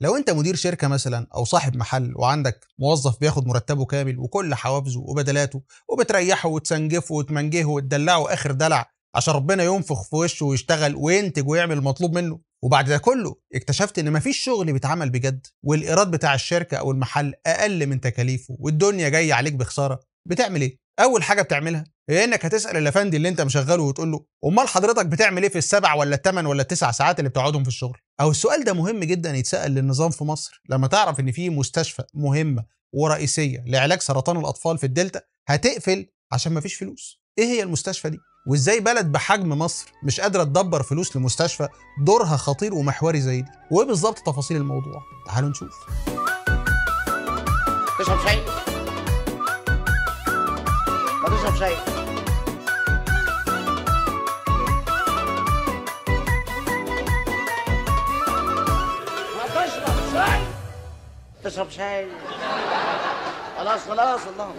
لو انت مدير شركه مثلا او صاحب محل وعندك موظف بياخد مرتبه كامل وكل حوافزه وبدلاته وبتريحه وتسنجفه وتمنجهه وتدلعه اخر دلع عشان ربنا ينفخ في وشه ويشتغل وينتج ويعمل المطلوب منه وبعد ده كله اكتشفت ان مفيش شغل بيتعمل بجد والايراد بتاع الشركه او المحل اقل من تكاليفه والدنيا جايه عليك بخساره بتعمل ايه اول حاجه بتعملها هي انك هتسال الافندي اللي انت مشغله وتقول له امال حضرتك بتعمل ايه في السبع ولا الثمان ولا التسع ساعات اللي بتقعدهم في الشغل أو السؤال ده مهم جدا يتسأل للنظام في مصر لما تعرف إن في مستشفى مهمة ورئيسية لعلاج سرطان الأطفال في الدلتا هتقفل عشان مفيش فلوس إيه هي المستشفى دي؟ وازاي بلد بحجم مصر مش قادره تدبر فلوس لمستشفى دورها خطير ومحوري زي دي وايه بالظبط تفاصيل الموضوع تعالوا نشوف تشرب شاي ما تشرب شاي تشرب شاي خلاص خلاص اللهم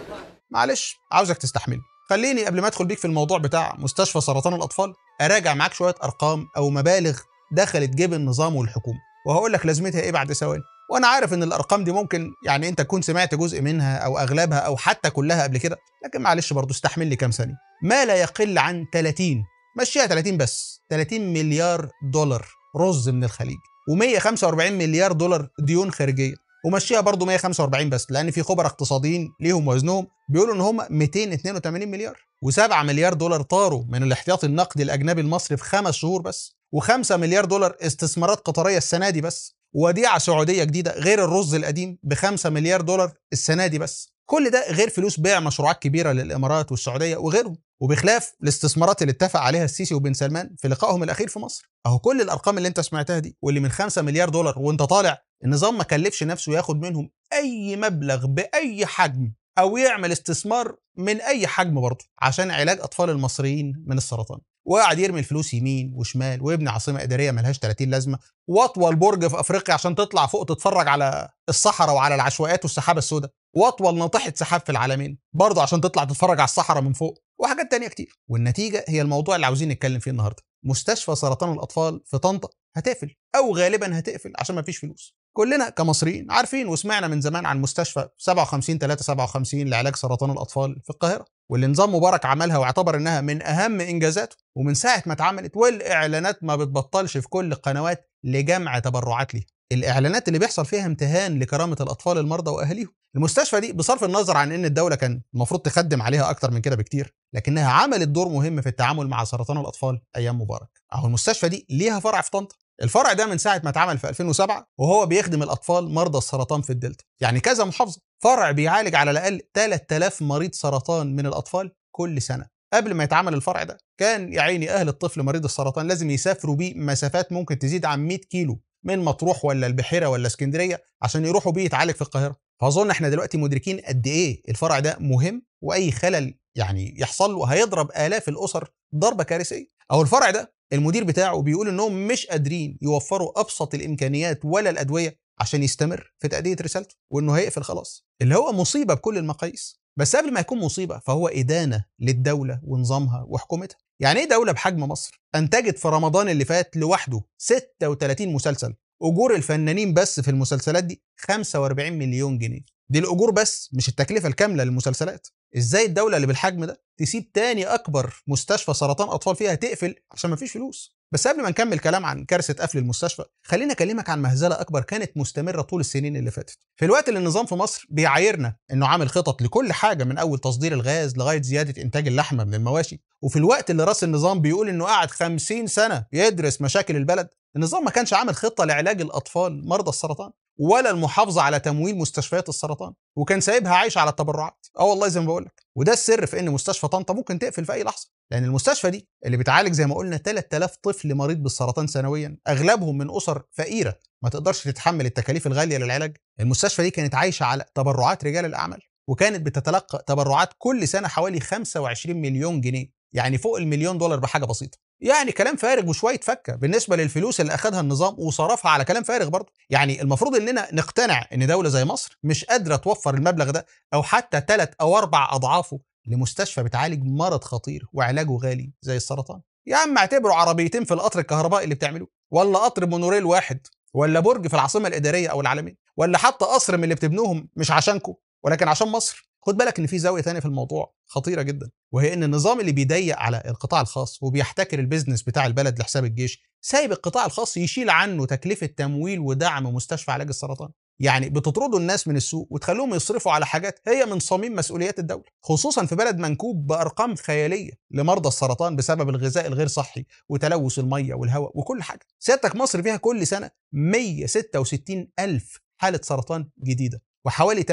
معلش عاوزك تستحملني خليني قبل ما ادخل بيك في الموضوع بتاع مستشفى سرطان الاطفال اراجع معاك شويه ارقام او مبالغ دخلت جيب النظام والحكومه وهقول لك لازمتها ايه بعد ثواني وانا عارف ان الارقام دي ممكن يعني انت تكون سمعت جزء منها او اغلبها او حتى كلها قبل كده لكن معلش برضه استحمل لي كام ثانيه ما لا يقل عن 30 مشيها 30 بس 30 مليار دولار رز من الخليج و145 مليار دولار ديون خارجيه ومشيها برضه 145 بس لان في خبراء اقتصاديين ليهم وزنهم بيقولوا ان هم 282 مليار و7 مليار دولار طاروا من الاحتياطي النقدي الاجنبي المصري في خمس شهور بس و5 مليار دولار استثمارات قطريه السنه دي بس وديعه سعوديه جديده غير الرز القديم ب 5 مليار دولار السنه دي بس كل ده غير فلوس بيع مشروعات كبيره للامارات والسعوديه وغيرهم وبخلاف الاستثمارات اللي اتفق عليها السيسي وبن سلمان في لقائهم الاخير في مصر اهو كل الارقام اللي انت سمعتها دي واللي من 5 مليار دولار وانت طالع النظام ما كلفش نفسه ياخد منهم اي مبلغ باي حجم او يعمل استثمار من اي حجم برضه عشان علاج اطفال المصريين من السرطان وقعد يرمي الفلوس يمين وشمال ويبني عاصمه اداريه ملهاش 30 لازمه واطول برج في افريقيا عشان تطلع فوق تتفرج على الصحراء وعلى العشوائيات والسحابه السوداء واطول ناطحه سحاب في العالمين برضه عشان تطلع تتفرج على الصحراء من فوق وحاجات تانية كتير والنتيجه هي الموضوع اللي عاوزين نتكلم فيه النهارده مستشفى سرطان الاطفال في طنطا هتقفل او غالبا هتقفل عشان ما فيش فلوس كلنا كمصريين عارفين وسمعنا من زمان عن مستشفى 57 3 57 لعلاج سرطان الاطفال في القاهره واللي نظام مبارك عملها واعتبر انها من اهم انجازاته ومن ساعه ما اتعملت والاعلانات ما بتبطلش في كل القنوات لجمع تبرعات ليها الاعلانات اللي بيحصل فيها امتهان لكرامه الاطفال المرضى واهاليهم المستشفى دي بصرف النظر عن ان الدوله كان المفروض تخدم عليها اكتر من كده بكتير لكنها عملت دور مهم في التعامل مع سرطان الاطفال ايام مبارك اهو المستشفى دي ليها فرع في طنطا الفرع ده من ساعه ما اتعمل في 2007 وهو بيخدم الاطفال مرضى السرطان في الدلتا يعني كذا محافظه فرع بيعالج على الاقل 3000 مريض سرطان من الاطفال كل سنه قبل ما يتعمل الفرع ده كان يا عيني اهل الطفل مريض السرطان لازم يسافروا بيه مسافات ممكن تزيد عن 100 كيلو من مطروح ولا البحيره ولا اسكندريه عشان يروحوا بيه يتعالج في القاهره فاظن احنا دلوقتي مدركين قد ايه الفرع ده مهم واي خلل يعني يحصل له هيضرب الاف الاسر ضربه كارثيه او الفرع ده المدير بتاعه بيقول انهم مش قادرين يوفروا ابسط الامكانيات ولا الادويه عشان يستمر في تاديه رسالته وانه هيقفل خلاص اللي هو مصيبه بكل المقاييس بس قبل ما يكون مصيبه فهو ادانه للدوله ونظامها وحكومتها يعني ايه دوله بحجم مصر انتجت في رمضان اللي فات لوحده 36 مسلسل اجور الفنانين بس في المسلسلات دي 45 مليون جنيه دي الاجور بس مش التكلفه الكامله للمسلسلات ازاي الدوله اللي بالحجم ده تسيب تاني اكبر مستشفى سرطان اطفال فيها تقفل عشان ما فيش فلوس بس قبل ما نكمل كلام عن كارثه قفل المستشفى خليني اكلمك عن مهزله اكبر كانت مستمره طول السنين اللي فاتت في الوقت اللي النظام في مصر بيعايرنا انه عامل خطط لكل حاجه من اول تصدير الغاز لغايه زياده انتاج اللحمه من المواشي وفي الوقت اللي راس النظام بيقول انه قعد 50 سنه يدرس مشاكل البلد النظام ما كانش عامل خطه لعلاج الاطفال مرضى السرطان ولا المحافظه على تمويل مستشفيات السرطان وكان سايبها عايشه على التبرعات اه والله زي ما بقول لك وده السر في ان مستشفى طنطا ممكن تقفل في اي لحظه لان المستشفى دي اللي بتعالج زي ما قلنا 3000 طفل مريض بالسرطان سنويا اغلبهم من اسر فقيره ما تقدرش تتحمل التكاليف الغاليه للعلاج المستشفى دي كانت عايشه على تبرعات رجال الاعمال وكانت بتتلقى تبرعات كل سنه حوالي 25 مليون جنيه يعني فوق المليون دولار بحاجه بسيطه يعني كلام فارغ وشويه فكه بالنسبه للفلوس اللي اخذها النظام وصرفها على كلام فارغ برضه يعني المفروض اننا نقتنع ان دوله زي مصر مش قادره توفر المبلغ ده او حتى ثلاث او اربع اضعافه لمستشفى بتعالج مرض خطير وعلاجه غالي زي السرطان يا عم اعتبروا عربيتين في القطر الكهربائي اللي بتعملوه ولا قطر مونوريل واحد ولا برج في العاصمه الاداريه او العالميه ولا حتى قصر من اللي بتبنوهم مش عشانكم ولكن عشان مصر خد بالك ان في زاويه ثانيه في الموضوع خطيره جدا وهي ان النظام اللي بيضيق على القطاع الخاص وبيحتكر البيزنس بتاع البلد لحساب الجيش سايب القطاع الخاص يشيل عنه تكلفه تمويل ودعم مستشفى علاج السرطان يعني بتطردوا الناس من السوق وتخلوهم يصرفوا على حاجات هي من صميم مسؤوليات الدوله خصوصا في بلد منكوب بارقام خياليه لمرضى السرطان بسبب الغذاء الغير صحي وتلوث الميه والهواء وكل حاجه سيادتك مصر فيها كل سنه 166 الف حاله سرطان جديده وحوالي 8%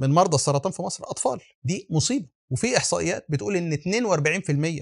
من مرضى السرطان في مصر اطفال دي مصيبه وفي احصائيات بتقول ان 42%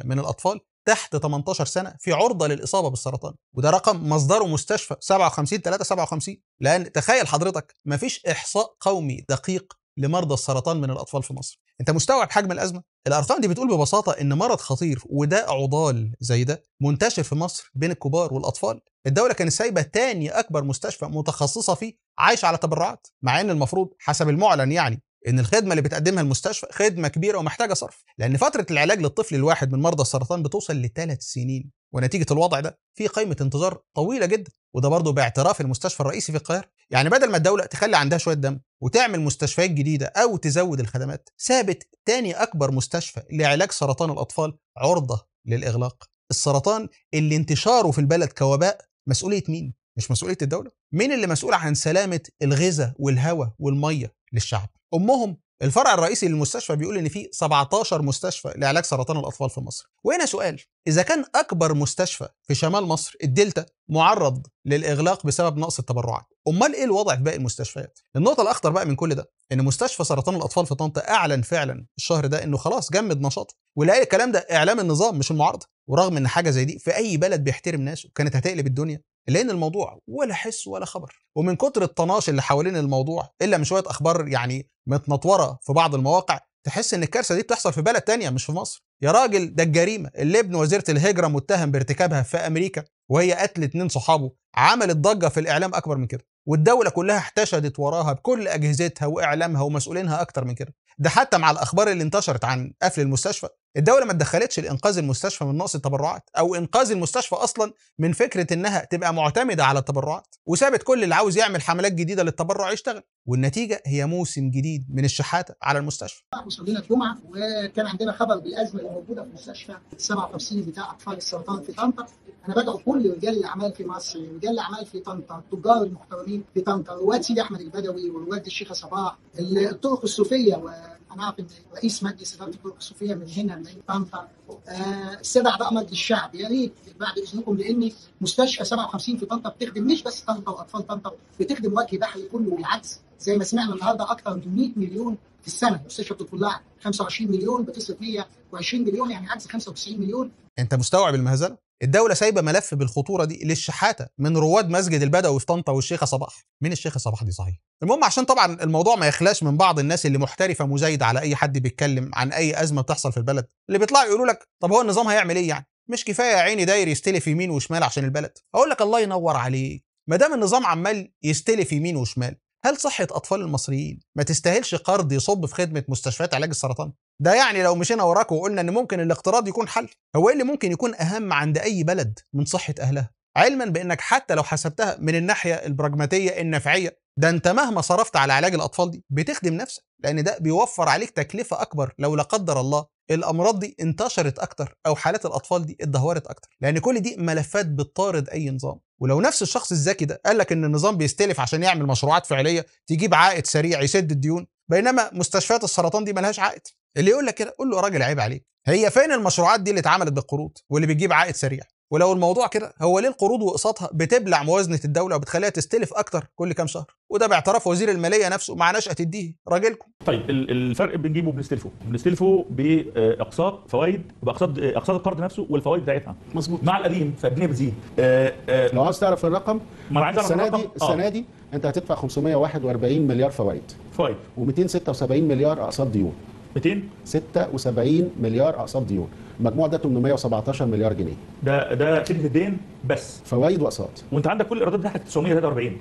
من الاطفال تحت 18 سنه في عرضه للاصابه بالسرطان وده رقم مصدره مستشفى 57 357 لان تخيل حضرتك مفيش احصاء قومي دقيق لمرضى السرطان من الاطفال في مصر انت مستوعب حجم الازمه الارقام دي بتقول ببساطه ان مرض خطير وداء عضال زي ده منتشر في مصر بين الكبار والاطفال الدوله كانت سايبه تاني اكبر مستشفى متخصصه فيه عايش على تبرعات مع ان المفروض حسب المعلن يعني ان الخدمه اللي بتقدمها المستشفى خدمه كبيره ومحتاجه صرف لان فتره العلاج للطفل الواحد من مرضى السرطان بتوصل لثلاث سنين ونتيجه الوضع ده في قائمه انتظار طويله جدا وده برضه باعتراف المستشفى الرئيسي في القاهره يعني بدل ما الدوله تخلي عندها شويه دم وتعمل مستشفيات جديده او تزود الخدمات سابت تاني اكبر مستشفى لعلاج سرطان الاطفال عرضه للاغلاق السرطان اللي انتشاره في البلد كوباء مسؤوليه مين مش مسؤوليه الدوله مين اللي مسؤول عن سلامه الغذاء والهواء والميه للشعب امهم الفرع الرئيسي للمستشفى بيقول ان في 17 مستشفى لعلاج سرطان الاطفال في مصر وهنا سؤال اذا كان اكبر مستشفى في شمال مصر الدلتا معرض للاغلاق بسبب نقص التبرعات امال ايه الوضع في باقي المستشفيات النقطه الاخطر بقى من كل ده ان مستشفى سرطان الاطفال في طنطا اعلن فعلا الشهر ده انه خلاص جمد نشاطه ولا الكلام ده اعلام النظام مش المعارضه ورغم ان حاجه زي دي في اي بلد بيحترم ناسه كانت هتقلب الدنيا الا ان الموضوع ولا حس ولا خبر ومن كتر الطناش اللي حوالين الموضوع الا من شويه اخبار يعني متنطوره في بعض المواقع تحس ان الكارثه دي بتحصل في بلد تانية مش في مصر يا راجل ده الجريمه اللي ابن وزيره الهجره متهم بارتكابها في امريكا وهي قتل اتنين صحابه عملت ضجه في الاعلام اكبر من كده والدوله كلها احتشدت وراها بكل اجهزتها واعلامها ومسؤولينها اكتر من كده ده حتى مع الاخبار اللي انتشرت عن قفل المستشفى الدوله ما تدخلتش لانقاذ المستشفى من نقص التبرعات او انقاذ المستشفى اصلا من فكره انها تبقى معتمده على التبرعات وسابت كل اللي عاوز يعمل حملات جديده للتبرع يشتغل والنتيجه هي موسم جديد من الشحاته على المستشفى. وصلنا الجمعه وكان عندنا خبر بالازمه اللي موجوده في مستشفى 57 بتاع اطفال السرطان في طنطا، انا بدعو كل رجال الاعمال في مصر، رجال الاعمال في طنطا، التجار المحترمين في طنطا، رواد سيدي احمد البدوي ورواد الشيخه صباح، الطرق الصوفيه و انا اعتقد رئيس مجلس اداره الكره الصوفيه من هنا من طنطا استدعى بقى مجلس الشعب يا ريت بعد اذنكم لان مستشفى 57 في طنطا بتخدم مش بس طنطا واطفال طنطا بتخدم وجه بحري كله والعكس زي ما سمعنا النهارده اكثر من 100 مليون في السنه مستشفى بتطلع 25 مليون بتصرف 120 مليون يعني عكس 95 مليون انت مستوعب المهزله؟ الدوله سايبه ملف بالخطوره دي للشحاته من رواد مسجد البدوي في طنطا والشيخه صباح مين الشيخه صباح دي صحيح المهم عشان طبعا الموضوع ما يخلاش من بعض الناس اللي محترفه مزايده على اي حد بيتكلم عن اي ازمه بتحصل في البلد اللي بيطلعوا يقولوا لك طب هو النظام هيعمل ايه يعني مش كفايه يا عيني داير يستلف يمين وشمال عشان البلد اقول لك الله ينور عليك ما دام النظام عمال يستلف يمين وشمال هل صحة أطفال المصريين ما تستاهلش قرض يصب في خدمة مستشفيات علاج السرطان؟ ده يعني لو مشينا وراك وقلنا ان ممكن الاقتراض يكون حل هو ايه اللي ممكن يكون اهم عند اي بلد من صحه اهلها علما بانك حتى لو حسبتها من الناحيه البراجماتيه النفعيه ده انت مهما صرفت على علاج الاطفال دي بتخدم نفسك لان ده بيوفر عليك تكلفه اكبر لو لا قدر الله الامراض دي انتشرت اكتر او حالات الاطفال دي اتدهورت اكتر لان كل دي ملفات بتطارد اي نظام ولو نفس الشخص الذكي ده قال لك ان النظام بيستلف عشان يعمل مشروعات فعليه تجيب عائد سريع يسد الديون بينما مستشفيات السرطان دي ملهاش عائد اللي يقول لك كده قول له يا راجل عيب عليك هي فين المشروعات دي اللي اتعملت بالقروض واللي بتجيب عائد سريع ولو الموضوع كده هو ليه القروض واقساطها بتبلع موازنه الدوله وبتخليها تستلف اكتر كل كام شهر وده باعتراف وزير الماليه نفسه مع نشاه الديه راجلكم طيب الفرق بنجيبه بنستلفه بنستلفه باقساط فوائد باقساط اقساط القرض نفسه والفوائد بتاعتها مظبوط مع القديم فالدنيا بتزيد آه، آه، لو عاوز تعرف الرقم ما عايز السنه الرقم. دي آه. السنه دي انت هتدفع 541 مليار فوائد فوائد و276 مليار اقساط ديون 276 مليار اقساط ديون المجموع ده 817 مليار جنيه ده ده خدمه الدين بس فوائد واقساط وانت عندك كل الايرادات بتاعتك 943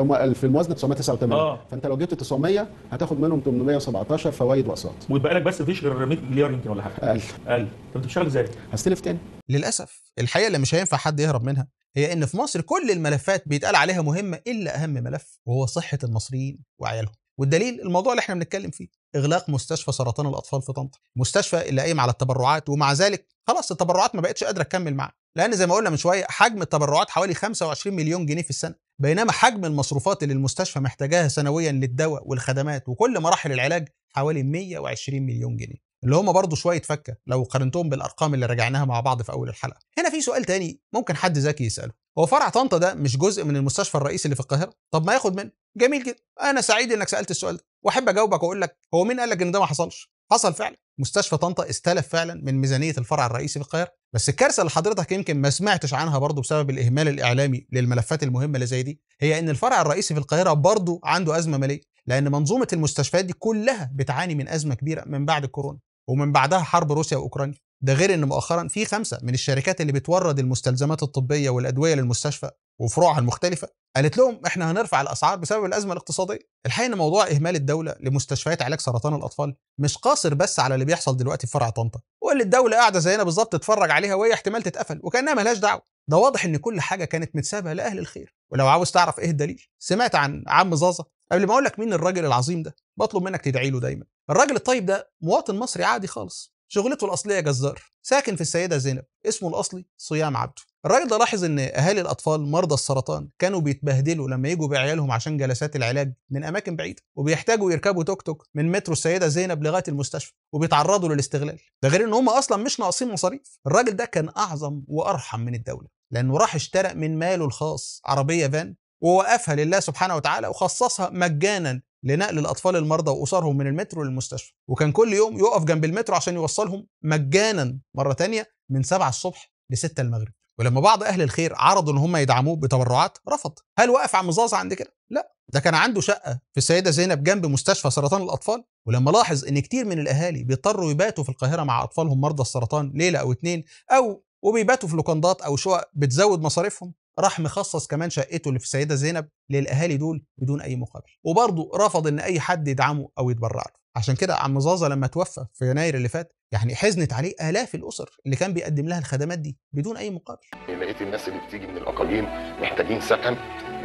هم في الموازنه 989 آه. فانت لو جبت 900 هتاخد منهم 817 فوائد واقساط ويبقى لك بس مفيش غير 100 مليار يمكن ولا حاجه اقل اقل طب انت بتشتغل ازاي؟ هستلف تاني للاسف الحقيقه اللي مش هينفع حد يهرب منها هي ان في مصر كل الملفات بيتقال عليها مهمه الا اهم ملف وهو صحه المصريين وعيالهم والدليل الموضوع اللي احنا بنتكلم فيه اغلاق مستشفى سرطان الاطفال في طنطا المستشفى اللي قايم على التبرعات ومع ذلك خلاص التبرعات ما بقتش قادره تكمل معاه لان زي ما قلنا من شويه حجم التبرعات حوالي 25 مليون جنيه في السنه بينما حجم المصروفات اللي المستشفى محتاجاها سنويا للدواء والخدمات وكل مراحل العلاج حوالي 120 مليون جنيه اللي هم برضه شويه فكه لو قارنتهم بالارقام اللي رجعناها مع بعض في اول الحلقه هنا في سؤال تاني ممكن حد ذكي يساله هو فرع طنطا ده مش جزء من المستشفى الرئيسي اللي في القاهره طب ما ياخد منه جميل جدا انا سعيد انك سالت السؤال ده واحب اجاوبك واقول لك هو مين قال لك ان ده ما حصلش حصل فعلا مستشفى طنطا استلف فعلا من ميزانيه الفرع الرئيسي في القاهره بس الكارثه اللي حضرتك يمكن ما سمعتش عنها برضه بسبب الاهمال الاعلامي للملفات المهمه اللي زي دي هي ان الفرع الرئيسي في القاهره برضه عنده ازمه ماليه لان منظومه المستشفيات دي كلها بتعاني من ازمه كبيره من بعد الكورونا ومن بعدها حرب روسيا واوكرانيا ده غير ان مؤخرا في خمسه من الشركات اللي بتورد المستلزمات الطبيه والادويه للمستشفى وفروعها المختلفه قالت لهم احنا هنرفع الاسعار بسبب الازمه الاقتصاديه الحقيقه ان موضوع اهمال الدوله لمستشفيات علاج سرطان الاطفال مش قاصر بس على اللي بيحصل دلوقتي في فرع طنطا واللي الدوله قاعده زينا بالظبط تتفرج عليها وهي احتمال تتقفل وكانها ملهاش دعوه ده واضح ان كل حاجه كانت متسابه لاهل الخير ولو عاوز تعرف ايه الدليل سمعت عن عم زازا قبل ما اقول لك مين الراجل العظيم ده بطلب منك تدعي له دايما الراجل الطيب ده مواطن مصري عادي خالص شغلته الأصلية جزار ساكن في السيدة زينب اسمه الأصلي صيام عبده الراجل ده لاحظ ان اهالي الاطفال مرضى السرطان كانوا بيتبهدلوا لما يجوا بعيالهم عشان جلسات العلاج من اماكن بعيده وبيحتاجوا يركبوا توك توك من مترو السيده زينب لغايه المستشفى وبيتعرضوا للاستغلال ده غير ان هم اصلا مش ناقصين مصاريف الراجل ده كان اعظم وارحم من الدوله لانه راح اشترى من ماله الخاص عربيه فان ووقفها لله سبحانه وتعالى وخصصها مجانا لنقل الاطفال المرضى واسرهم من المترو للمستشفى وكان كل يوم يقف جنب المترو عشان يوصلهم مجانا مره تانية من 7 الصبح ل 6 المغرب ولما بعض اهل الخير عرضوا ان هم يدعموه بتبرعات رفض هل وقف عم زازا عند كده لا ده كان عنده شقه في السيده زينب جنب مستشفى سرطان الاطفال ولما لاحظ ان كتير من الاهالي بيضطروا يباتوا في القاهره مع اطفالهم مرضى السرطان ليله او اتنين او وبيباتوا في لوكندات او شقق بتزود مصاريفهم راح مخصص كمان شقته اللي في السيده زينب للاهالي دول بدون اي مقابل وبرضه رفض ان اي حد يدعمه او يتبرع له عشان كده عم زازا لما توفى في يناير اللي فات يعني حزنت عليه الاف الاسر اللي كان بيقدم لها الخدمات دي بدون اي مقابل يعني لقيت الناس اللي بتيجي من الاقاليم محتاجين سكن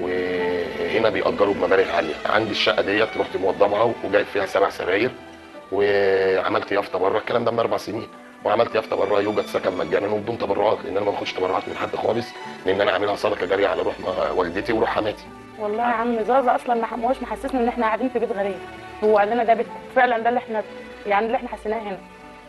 وهنا بيأجروا بمبالغ عاليه عندي الشقه ديت رحت موضبها وجايب فيها سبع سراير وعملت يافطه بره الكلام ده من اربع سنين وعملت يافطه بره يوجد سكن مجانا وبدون تبرعات لان انا ما باخدش تبرعات من حد خالص لان انا عاملها صدقه جاريه على روح والدتي وروح حماتي والله يا عم زازا اصلا ما هوش محسسنا ان احنا قاعدين في بيت غريب هو قال لنا ده بيت فعلا ده اللي احنا يعني اللي احنا حسيناه هنا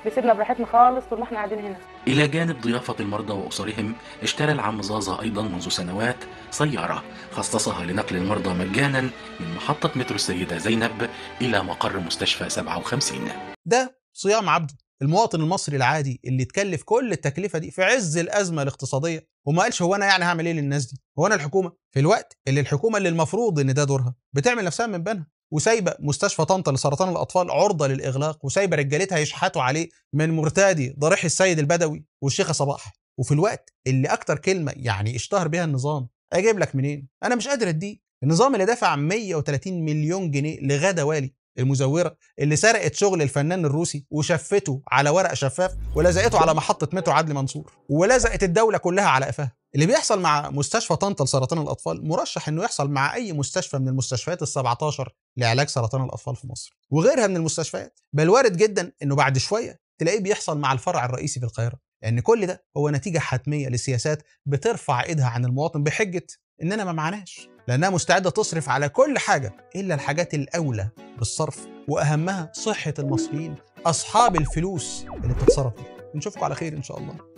بيسيبنا براحتنا خالص طول ما احنا قاعدين هنا إلى جانب ضيافة المرضى وأسرهم اشترى العم زازا أيضا منذ سنوات سيارة خصصها لنقل المرضى مجانا من محطة مترو السيدة زينب إلى مقر مستشفى 57 ده صيام عبده المواطن المصري العادي اللي تكلف كل التكلفه دي في عز الازمه الاقتصاديه وما قالش هو انا يعني هعمل ايه للناس دي؟ هو انا الحكومه؟ في الوقت اللي الحكومه اللي المفروض ان ده دورها بتعمل نفسها من بنها وسايبه مستشفى طنطا لسرطان الاطفال عرضه للاغلاق وسايبه رجالتها يشحتوا عليه من مرتادي ضريح السيد البدوي والشيخه صباح وفي الوقت اللي اكتر كلمه يعني اشتهر بها النظام اجيب لك منين؟ انا مش قادر اديه النظام اللي دفع 130 مليون جنيه لغدا والي المزوره اللي سرقت شغل الفنان الروسي وشفته على ورق شفاف ولزقته على محطه مترو عدلي منصور ولزقت الدوله كلها على قفاها اللي بيحصل مع مستشفى طنطا لسرطان الاطفال مرشح انه يحصل مع اي مستشفى من المستشفيات ال17 لعلاج سرطان الاطفال في مصر وغيرها من المستشفيات بل وارد جدا انه بعد شويه تلاقيه بيحصل مع الفرع الرئيسي في القاهره لان يعني كل ده هو نتيجه حتميه لسياسات بترفع ايدها عن المواطن بحجه اننا ما معناش لأنها مستعدة تصرف على كل حاجة إلا الحاجات الأولى بالصرف وأهمها صحة المصريين أصحاب الفلوس اللي بتتصرف نشوفكم على خير إن شاء الله